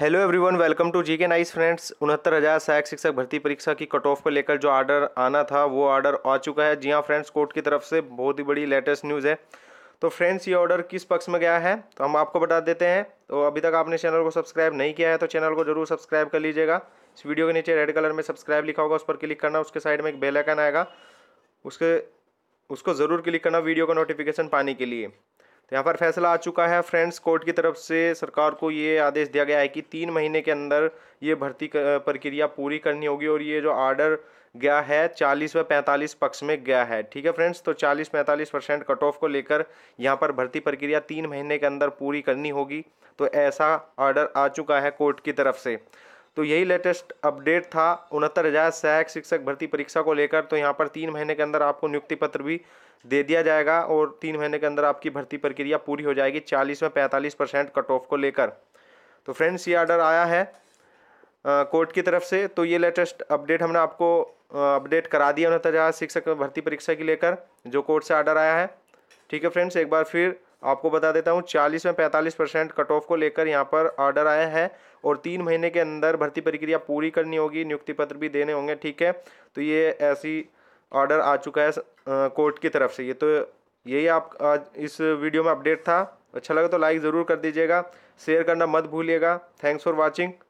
hello everyone welcome to G K nice friends उनहत्तर हज़ार सहायक शिक्षक भर्ती परीक्षा की कट ऑफ को लेकर जो आर्डर आना था वो आर्डर आ चुका है जी हाँ फ्रेंड्स कोर्ट की तरफ से बहुत ही बड़ी लेटेस्ट न्यूज़ है तो फ्रेंड्स ये ऑर्डर किस पक्ष में गया है तो हम आपको बता देते हैं तो अभी तक आपने चैनल को सब्सक्राइब नहीं किया है तो चैनल को जरूर सब्सक्राइब कर लीजिएगा इस वीडियो के नीचे रेड कलर में सब्सक्राइब लिखा होगा उस पर क्लिक करना उसके साइड में एक बेलाइकन आएगा उसके उसको ज़रूर क्लिक करना वीडियो का नोटिफिकेशन पाने के लिए तो यहाँ पर फैसला आ चुका है फ्रेंड्स कोर्ट की तरफ से सरकार को ये आदेश दिया गया है कि तीन महीने के अंदर ये भर्ती प्रक्रिया पूरी करनी होगी और ये जो आर्डर गया है चालीस व पैंतालीस पक्ष में गया है ठीक है फ्रेंड्स तो चालीस पैंतालीस परसेंट कट ऑफ को लेकर यहाँ पर भर्ती प्रक्रिया तीन महीने के अंदर पूरी करनी होगी तो ऐसा ऑर्डर आ चुका है कोर्ट की तरफ से तो यही लेटेस्ट अपडेट था उनहत्तर हज़ार सहायक शिक्षक भर्ती परीक्षा को लेकर तो यहाँ पर तीन महीने के अंदर आपको नियुक्ति पत्र भी दे दिया जाएगा और तीन महीने के अंदर आपकी भर्ती प्रक्रिया पूरी हो जाएगी चालीस में पैंतालीस परसेंट कट ऑफ को लेकर तो फ्रेंड्स ये ऑर्डर आया है कोर्ट की तरफ से तो ये लेटेस्ट अपडेट हमने आपको अपडेट करा दिया उनहत्तर हज़ार शिक्षक भर्ती परीक्षा की लेकर जो कोर्ट से ऑर्डर आया है ठीक है फ्रेंड्स एक बार फिर आपको बता देता हूँ चालीस में पैंतालीस परसेंट कट ऑफ को लेकर यहाँ पर ऑर्डर आया है और तीन महीने के अंदर भर्ती प्रक्रिया पूरी करनी होगी नियुक्ति पत्र भी देने होंगे ठीक है तो ये ऐसी ऑर्डर आ चुका है कोर्ट की तरफ से ये तो यही आप आज इस वीडियो में अपडेट था अच्छा लगे तो लाइक ज़रूर कर दीजिएगा शेयर करना मत भूलिएगा थैंक्स फॉर वॉचिंग